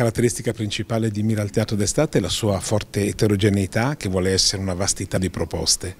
caratteristica principale di Mira al Teatro d'Estate è la sua forte eterogeneità che vuole essere una vastità di proposte.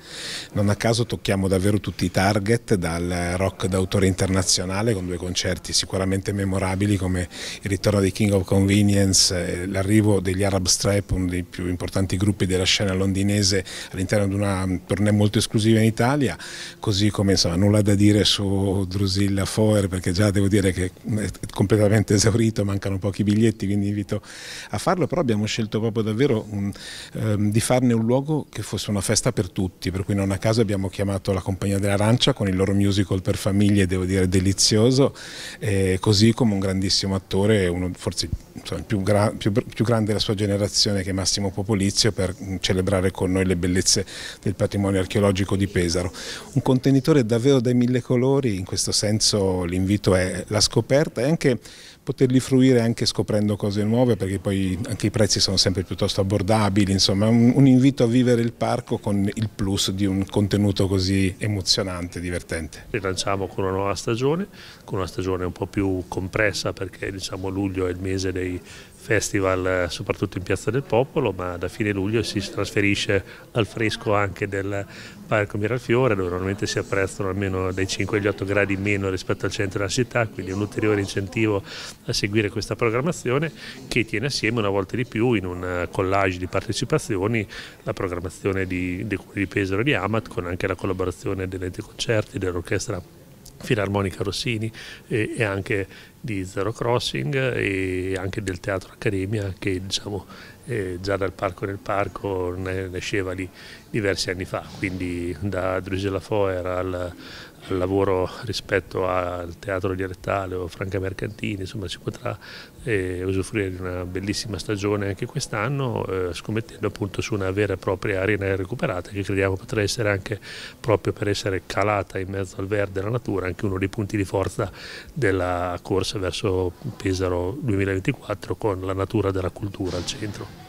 Non a caso tocchiamo davvero tutti i target, dal rock d'autore internazionale con due concerti sicuramente memorabili come il ritorno dei King of Convenience, eh, l'arrivo degli Arab Stripe, uno dei più importanti gruppi della scena londinese all'interno di una tournée molto esclusiva in Italia, così come insomma nulla da dire su Drusilla Foer perché già devo dire che è completamente esaurito, mancano pochi biglietti, quindi invito a farlo, però abbiamo scelto proprio davvero un, ehm, di farne un luogo che fosse una festa per tutti, per cui non a caso abbiamo chiamato la Compagnia dell'Arancia con il loro musical per famiglie, devo dire delizioso, eh, così come un grandissimo attore, uno forse insomma, il più, gra più, più, grande della sua generazione che è Massimo Popolizio per mm, celebrare con noi le bellezze del patrimonio archeologico di Pesaro. Un contenitore davvero dai mille colori, in questo senso l'invito è la scoperta e anche poterli fruire anche scoprendo cose nuove perché poi anche i prezzi sono sempre piuttosto abbordabili, insomma un, un invito a vivere il parco con il plus di un contenuto così emozionante, divertente. Rilanciamo con una nuova stagione, con una stagione un po' più compressa perché diciamo luglio è il mese dei festival soprattutto in Piazza del Popolo, ma da fine luglio si trasferisce al fresco anche del Parco Miralfiore dove normalmente si apprezzano almeno dai 5 agli 8 gradi in meno rispetto al centro della città, quindi un ulteriore incentivo a seguire questa programmazione che tiene assieme una volta di più in un eh, collage di partecipazioni la programmazione di, di, di Pesaro e di Amat con anche la collaborazione dell'ente concerti, dell'orchestra Filarmonica Rossini e, e, anche di Zero Crossing e anche del Teatro Accademia che diciamo eh, già dal Parco nel Parco nasceva lì diversi anni fa, quindi da Drusella Foer al al lavoro rispetto al teatro dialettale o Franca Mercantini, insomma si potrà eh, usufruire di una bellissima stagione anche quest'anno, eh, scommettendo appunto su una vera e propria arena recuperata che crediamo potrà essere anche proprio per essere calata in mezzo al verde e alla natura, anche uno dei punti di forza della corsa verso Pesaro 2024 con la natura della cultura al centro.